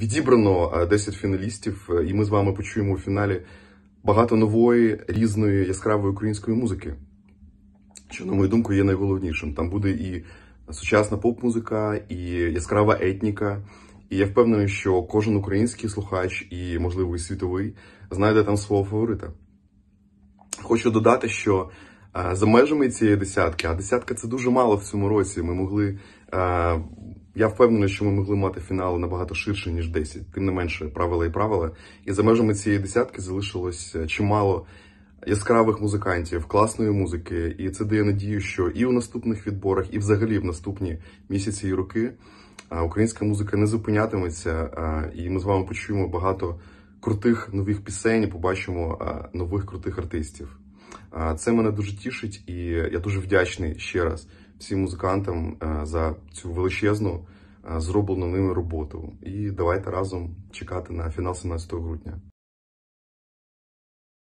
Відібрано 10 е, фіналістів, е, і ми з вами почуємо у фіналі багато нової, різної яскравої української музики, що, на мою думку, є найголовнішим. Там буде і сучасна поп-музика, і яскрава етніка. І я впевнений, що кожен український слухач і, можливо, і світовий знайде там свого фаворита. Хочу додати, що е, за межами цієї десятки, а десятка це дуже мало в цьому році. Ми могли я впевнений, що ми могли мати фінал набагато ширше ніж 10. Тим не менше, правила і правила. І за межами цієї десятки залишилось е, чимало яскравих музикантів, класної музики. І це дає надію, що і у наступних відборах, і взагалі в наступні місяці і роки е, українська музика не зупинятиметься. Е, і ми з вами почуємо багато крутих нових пісень, побачимо нових крутих артистів. Це мене дуже тішить, і я дуже вдячний ще раз всім музикантам е, за цю величезну е, зроблену ними роботу. І давайте разом чекати на фінал 17 грудня.